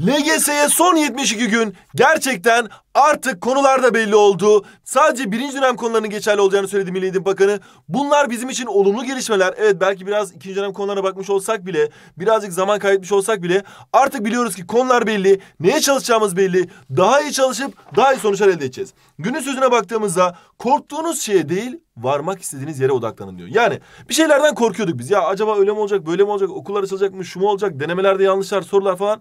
LGS'ye son 72 gün gerçekten artık konular da belli oldu. Sadece birinci dönem konularının geçerli olacağını söyledi Milli Eğitim Bakanı. Bunlar bizim için olumlu gelişmeler. Evet belki biraz ikinci dönem konularına bakmış olsak bile, birazcık zaman kaybetmiş olsak bile artık biliyoruz ki konular belli, neye çalışacağımız belli. Daha iyi çalışıp daha iyi sonuçlar elde edeceğiz. Günün sözüne baktığımızda korktuğunuz şeye değil, varmak istediğiniz yere odaklanın diyor. Yani bir şeylerden korkuyorduk biz. Ya acaba öyle mi olacak, böyle mi olacak, okullar açılacak mı, şu mu olacak, denemelerde yanlışlar, sorular falan.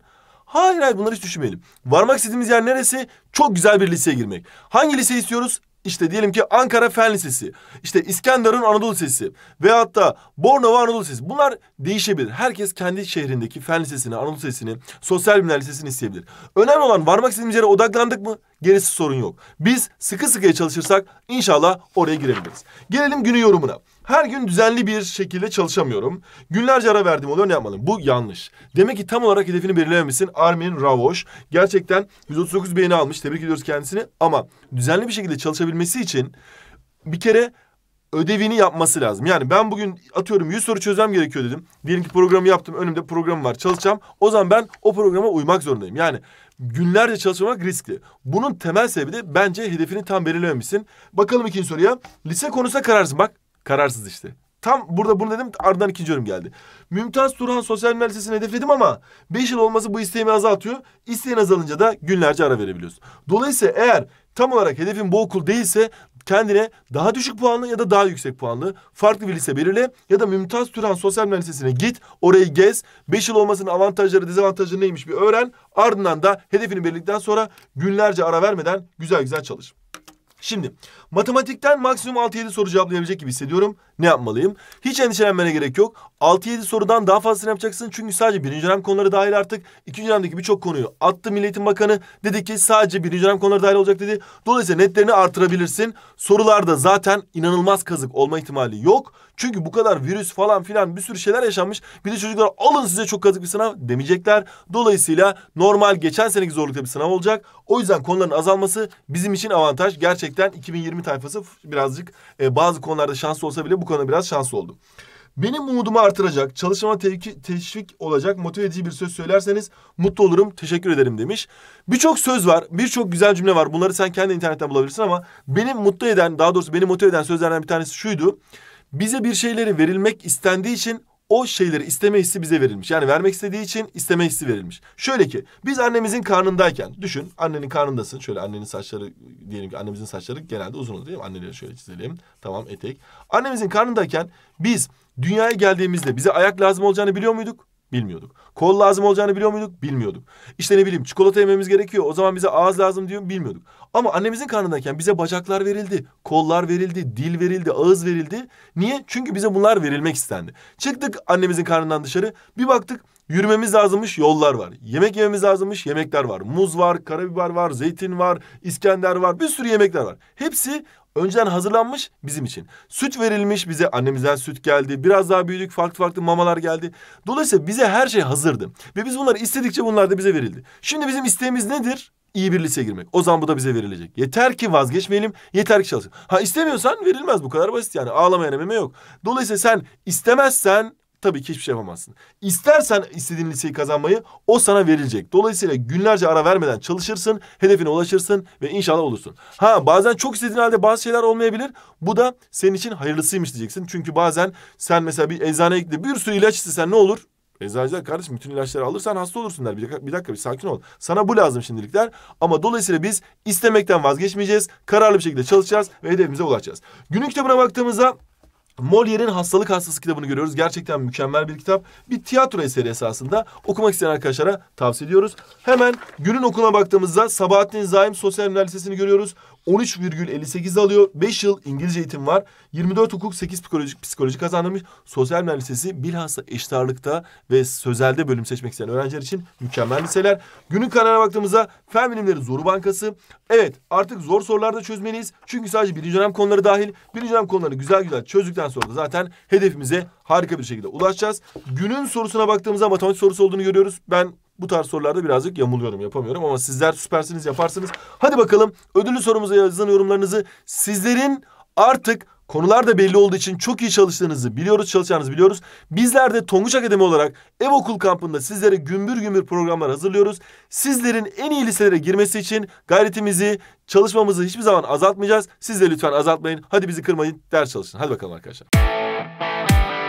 Hayır hayır bunları hiç düşünmeyelim. Varmak istediğimiz yer neresi? Çok güzel bir liseye girmek. Hangi lise istiyoruz? İşte diyelim ki Ankara Fen Lisesi, işte İskenderun Anadolu Lisesi ve hatta Bornova Anadolu Lisesi. Bunlar değişebilir. Herkes kendi şehrindeki Fen Lisesi'ni, Anadolu Lisesi'ni, Sosyal Bilimler Lisesi'ni isteyebilir. Önemli olan varmak istediğimiz yere odaklandık mı? Gerisi sorun yok. Biz sıkı sıkıya çalışırsak inşallah oraya girebiliriz. Gelelim günü yorumuna. Her gün düzenli bir şekilde çalışamıyorum. Günlerce ara verdim oluyor ne yapmalıyım? Bu yanlış. Demek ki tam olarak hedefini belirlememişsin. Armin Ravoş gerçekten 139 beğeni almış. Tebrik ediyoruz kendisini. Ama düzenli bir şekilde çalışabilmesi için bir kere ödevini yapması lazım. Yani ben bugün atıyorum 100 soru çözmem gerekiyor dedim. Diyelim ki programı yaptım. Önümde programım var. Çalışacağım. O zaman ben o programa uymak zorundayım. Yani günlerce çalışmak riskli. Bunun temel sebebi de bence hedefini tam belirlememişsin. Bakalım ikinci soruya. Lise konusunda kararsın. Bak Kararsız işte. Tam burada bunu dedim ardından ikinci yorum geldi. Mümtaz Turhan sosyal medya hedefledim ama 5 yıl olması bu isteğimi azaltıyor. İsteğin azalınca da günlerce ara verebiliyoruz. Dolayısıyla eğer tam olarak hedefin bu okul değilse kendine daha düşük puanlı ya da daha yüksek puanlı farklı bir lise belirle ya da Mümtaz Turhan Sosyal Mühendis git orayı gez. beş yıl olmasının avantajları dezavantajları neymiş bir öğren ardından da hedefini belirledikten sonra günlerce ara vermeden güzel güzel çalış. Şimdi matematikten maksimum 6-7 soru cevaplayabilecek gibi hissediyorum. Ne yapmalıyım? Hiç endişelenmene gerek yok. 6-7 sorudan daha fazlasını yapacaksın. Çünkü sadece birinci dönem konuları dahil artık. ikinci dönemdeki birçok konuyu attı Milli Eğitim Bakanı. Dedi ki sadece birinci dönem konuları dahil olacak dedi. Dolayısıyla netlerini artırabilirsin. Sorularda zaten inanılmaz kazık olma ihtimali yok. Çünkü bu kadar virüs falan filan bir sürü şeyler yaşanmış. Bir de çocuklar alın size çok kazık bir sınav demeyecekler. Dolayısıyla normal geçen seneki zorlukta bir sınav olacak. O yüzden konuların azalması bizim için avantaj. Gerçekten gerçekten 2020 tayfası birazcık e, bazı konularda şanslı olsa bile bu konuda biraz şanslı oldu. Benim umudumu artıracak, çalışmama tevki, teşvik olacak, motive edici bir söz söylerseniz mutlu olurum, teşekkür ederim demiş. Birçok söz var, birçok güzel cümle var. Bunları sen kendi internetten bulabilirsin ama benim mutlu eden, daha doğrusu beni motive eden sözlerden bir tanesi şuydu. Bize bir şeyleri verilmek istendiği için o şeyleri isteme hissi bize verilmiş. Yani vermek istediği için isteme hissi verilmiş. Şöyle ki biz annemizin karnındayken düşün annenin karnındasın. Şöyle annenin saçları diyelim ki annemizin saçları genelde uzun olur değil mi? Anneleri şöyle çizelim. Tamam etek. Annemizin karnındayken biz dünyaya geldiğimizde bize ayak lazım olacağını biliyor muyduk? Bilmiyorduk. Kol lazım olacağını biliyor muyduk? Bilmiyorduk. İşte ne bileyim çikolata yememiz gerekiyor. O zaman bize ağız lazım diyor bilmiyorduk. Ama annemizin karnındayken bize bacaklar verildi. Kollar verildi. Dil verildi. Ağız verildi. Niye? Çünkü bize bunlar verilmek istendi. Çıktık annemizin karnından dışarı. Bir baktık Yürümemiz lazımmış yollar var. Yemek yememiz lazımmış yemekler var. Muz var, karabiber var, zeytin var, İskender var. Bir sürü yemekler var. Hepsi önceden hazırlanmış bizim için. Süt verilmiş bize annemizden süt geldi. Biraz daha büyüdük farklı farklı mamalar geldi. Dolayısıyla bize her şey hazırdı. Ve biz bunları istedikçe bunlar da bize verildi. Şimdi bizim isteğimiz nedir? İyi bir liseye girmek. O zaman bu da bize verilecek. Yeter ki vazgeçmeyelim, yeter ki çalışalım. Ha istemiyorsan verilmez bu kadar basit yani. Ağlamayan meme yok. Dolayısıyla sen istemezsen tabii ki hiçbir şey yapamazsın. İstersen istediğin liseyi kazanmayı o sana verilecek. Dolayısıyla günlerce ara vermeden çalışırsın, hedefine ulaşırsın ve inşallah olursun. Ha bazen çok istediğin halde bazı şeyler olmayabilir. Bu da senin için hayırlısıymış diyeceksin. Çünkü bazen sen mesela bir eczaneye gittin bir sürü ilaç istesen ne olur? Eczacılar kardeşim bütün ilaçları alırsan hasta olursun der. Bir dakika, bir dakika bir sakin ol. Sana bu lazım şimdilik der. Ama dolayısıyla biz istemekten vazgeçmeyeceğiz. Kararlı bir şekilde çalışacağız ve hedefimize ulaşacağız. Günün kitabına baktığımızda Molière'in Hastalık Hastası kitabını görüyoruz. Gerçekten mükemmel bir kitap. Bir tiyatro eseri esasında. Okumak isteyen arkadaşlara tavsiye ediyoruz. Hemen günün okuluna baktığımızda Sabahattin Zaim Sosyal Bilimler Lisesi'ni görüyoruz. 13,58 alıyor. 5 yıl İngilizce eğitim var. 24 hukuk, 8 psikolojik, psikoloji kazanmış. Sosyal mühendisliği bilhassa eşitarlıkta ve sözelde bölüm seçmek isteyen öğrenciler için mükemmel liseler. Günün kanalına baktığımızda Fen Bilimleri Zoru Bankası. Evet artık zor da çözmeliyiz. Çünkü sadece birinci dönem konuları dahil. Birinci dönem konularını güzel güzel çözdükten sonra da zaten hedefimize harika bir şekilde ulaşacağız. Günün sorusuna baktığımızda matematik sorusu olduğunu görüyoruz. Ben bu tarz sorularda birazcık yamuluyorum yapamıyorum ama sizler süpersiniz yaparsınız. Hadi bakalım ödüllü sorumuza yazılan yorumlarınızı sizlerin artık Konular da belli olduğu için çok iyi çalıştığınızı biliyoruz, çalışacağınızı biliyoruz. Bizler de Tonguç Akademi olarak ev okul kampında sizlere gümbür gümbür programlar hazırlıyoruz. Sizlerin en iyi liselere girmesi için gayretimizi, çalışmamızı hiçbir zaman azaltmayacağız. Siz de lütfen azaltmayın. Hadi bizi kırmayın, ders çalışın. Hadi bakalım arkadaşlar.